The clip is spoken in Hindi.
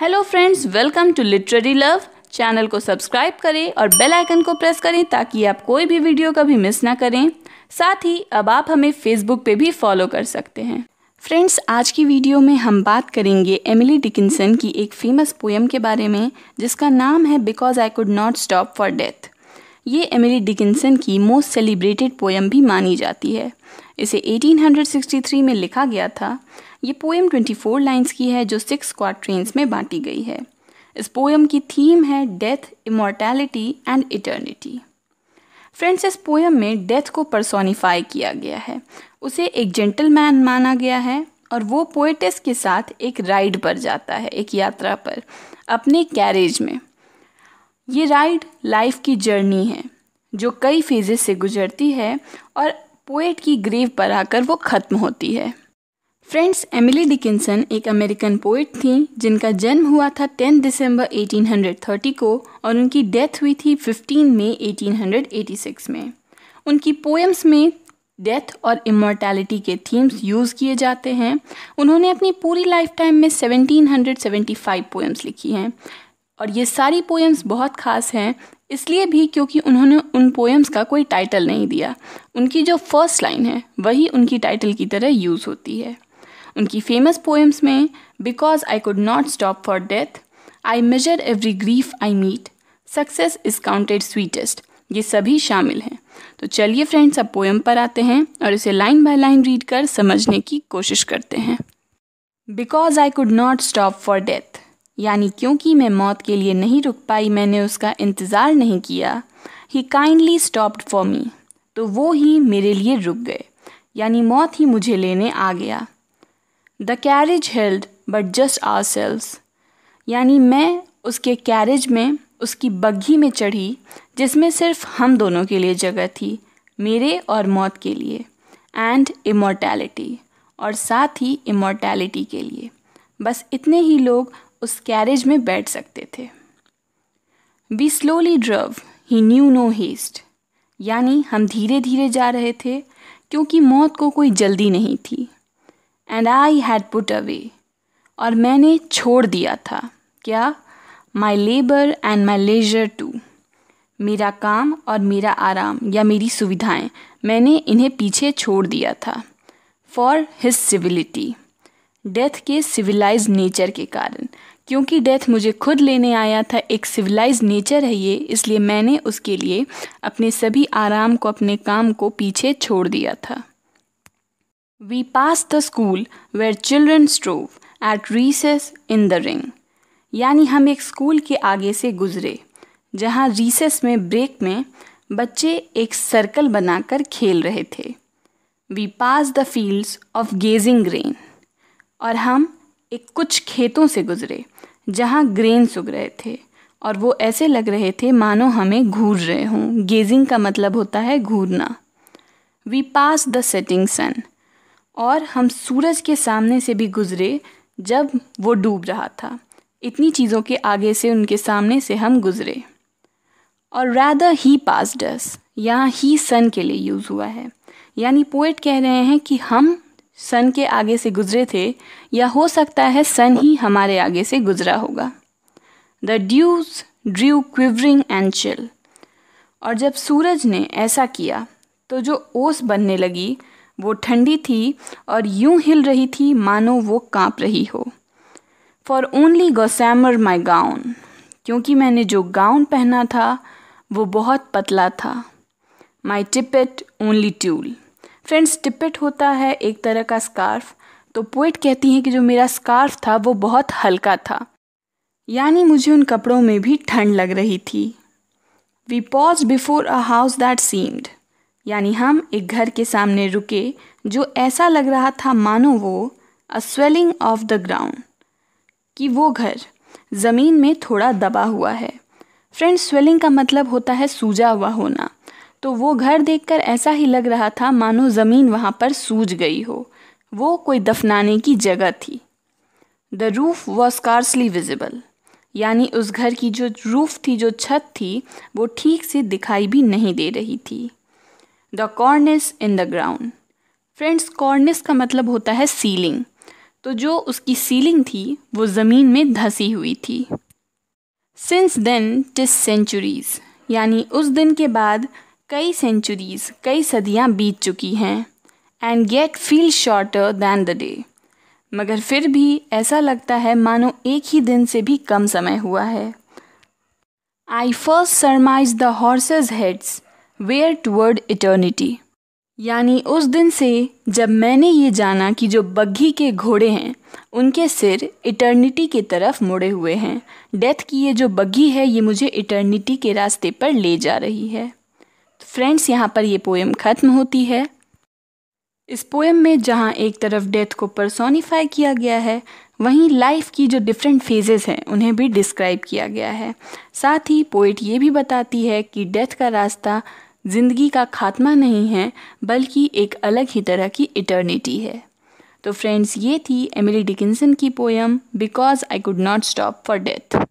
hello friends welcome to literary love channel को सब्सक्राइब करें और बेल आइकन को प्रेस करें ताकि आप कोई भी वीडियो कभी मिस ना करें साथ ही अब आप हमें फेसबुक पे भी फॉलो कर सकते हैं फ्रेंड्स आज की वीडियो में हम बात करेंगे एमिली डिकिंसन की एक फेमस पोएम के बारे में जिसका नाम है because I could not stop for death ये एमिली डिकिंसन की मोस्ट सेलिब्रेटेड पोएम भी मानी जाती है इसे 1863 में लिखा गया था ये पोएम 24 लाइंस की है जो सिक्स क्वार्ट्रेंस में बांटी गई है इस पोएम की थीम है death immortality and eternity friends इस पोएम में डेथ को परसोनीफाई किया गया है उसे एक जेंटलमैन माना गया है और वो पोएटिस के साथ एक राइड पर जाता है एक यात्रा पर अपने कैरेज में ये राइड लाइफ की जर्नी है जो कई फेजेस से गुजरती है और पोएट की ग्रेव पर आकर वो ख़त्म होती है फ्रेंड्स एमिली डिकिंसन एक अमेरिकन पोइट थी जिनका जन्म हुआ था 10 दिसंबर 1830 को और उनकी डेथ हुई थी 15 मई 1886 में उनकी पोएम्स में डेथ और इमोर्टैलिटी के थीम्स यूज़ किए जाते हैं उन्होंने अपनी पूरी लाइफ टाइम में 1775 पोएम्स लिखी हैं और ये सारी पोएम्स बहुत खास हैं इसलिए भी क्योंकि उन्होंने उन पोएम्स का कोई टाइटल नहीं दिया उनकी जो फर्स्ट लाइन है वही उनकी टाइटल की तरह यूज़ होती है उनकी फेमस पोएम्स में because I could not stop for death I measure every grief I meet success is counted sweetest ये सभी शामिल हैं तो चलिए फ्रेंड्स अब पोएम पर आते हैं और इसे लाइन बाय लाइन रीड कर समझने की कोशिश करते हैं because I could not stop for death यानी क्योंकि मैं मौत के लिए नहीं रुक पाई मैंने उसका इंतज़ार नहीं किया he kindly stopped for me तो वो ही मेरे लिए रुक गए यानी मौत ही मुझे लेने आ गया the carriage held but just ourselves यानी मैं उसके कैरेज में उसकी बग्घी में चढ़ी जिसमें सिर्फ हम दोनों के लिए जगह थी मेरे और मौत के लिए एंड इमोर्टैलिटी और साथ ही इमोर्टैलिटी के लिए बस इतने ही लोग उस कैरेज में बैठ सकते थे we slowly drove he knew no haste यानी हम धीरे धीरे जा रहे थे क्योंकि मौत को कोई जल्दी नहीं थी and I had put away और मैंने छोड़ दिया था क्या my labour and my leisure too मेरा काम और मेरा आराम या मेरी सुविधाएं मैंने इन्हें पीछे छोड़ दिया था फॉर हिज सिविलिटी डेथ के सिविलाइज नेचर के कारण क्योंकि डेथ मुझे खुद लेने आया था एक सिविलाइज नेचर है ये इसलिए मैंने उसके लिए अपने सभी आराम को अपने काम को पीछे छोड़ दिया था we pass the school where children strove at recess in the ring यानी हम एक स्कूल के आगे से गुजरे जहाँ रीसेस में ब्रेक में बच्चे एक सर्कल बनाकर खेल रहे थे we pass the fields of gazing grain और हम एक कुछ खेतों से गुज़रे जहाँ ग्रेन उग रहे थे और वो ऐसे लग रहे थे मानो हमें घूर रहे हों गेजिंग का मतलब होता है घूरना we pass the setting sun और हम सूरज के सामने से भी गुज़रे जब वो डूब रहा था इतनी चीज़ों के आगे से उनके सामने से हम गुज़रे और रैदर ही पास डस यहाँ ही सन के लिए यूज़ हुआ है यानी पोइट कह रहे हैं कि हम सन के आगे से गुजरे थे या हो सकता है सन ही हमारे आगे से गुजरा होगा the dews drew quivering and chill और जब सूरज ने ऐसा किया तो जो ओस बनने लगी वो ठंडी थी और यूं हिल रही थी मानो वो कांप रही हो for only gossamer my gown क्योंकि मैंने जो गाउन पहना था वो बहुत पतला था my tippet only tulle friends tippet होता है एक तरह का स्कार्फ तो पोइट कहती हैं कि जो मेरा स्कार्फ था वो बहुत हल्का था यानी मुझे उन कपड़ों में भी ठंड लग रही थी we pause before a house that seemed यानी हम एक घर के सामने रुके जो ऐसा लग रहा था मानो वो a swelling of the ground कि वो घर ज़मीन में थोड़ा दबा हुआ है फ्रेंड्स स्वेलिंग का मतलब होता है सूजा हुआ होना तो वो घर देखकर ऐसा ही लग रहा था मानो ज़मीन वहाँ पर सूज गई हो वो कोई दफनाने की जगह थी the roof was scarcely visible यानी उस घर की जो रूफ थी जो छत थी वो ठीक से दिखाई भी नहीं दे रही थी the cornice in the ground friends cornice का मतलब होता है सीलिंग तो जो उसकी सीलिंग थी वो ज़मीन में धसी हुई थी सिंस देन टिस सेंचुरीज यानी उस दिन के बाद कई सेंचुरीज कई सदियां बीत चुकी हैं and yet feel shorter than the day मगर फिर भी ऐसा लगता है मानो एक ही दिन से भी कम समय हुआ है I first surmised the horses heads were toward eternity यानी उस दिन से जब मैंने ये जाना कि जो बग्घी के घोड़े हैं उनके सिर इटर्निटी की तरफ मुड़े हुए हैं डेथ की ये जो बग्घी है ये मुझे इटर्निटी के रास्ते पर ले जा रही है फ्रेंड्स यहाँ पर ये पोएम ख़त्म होती है इस पोएम में जहाँ एक तरफ डेथ को परसोनीफाई किया गया है वहीं लाइफ की जो डिफरेंट फेजेस हैं उन्हें भी डिस्क्राइब किया गया है साथ ही पोइट ये भी बताती है कि डेथ का रास्ता ज़िंदगी का खात्मा नहीं है बल्कि एक अलग ही तरह की इटर्निटी है तो फ्रेंड्स ये थी एमिली डिकिंसन की poem because I could not stop for death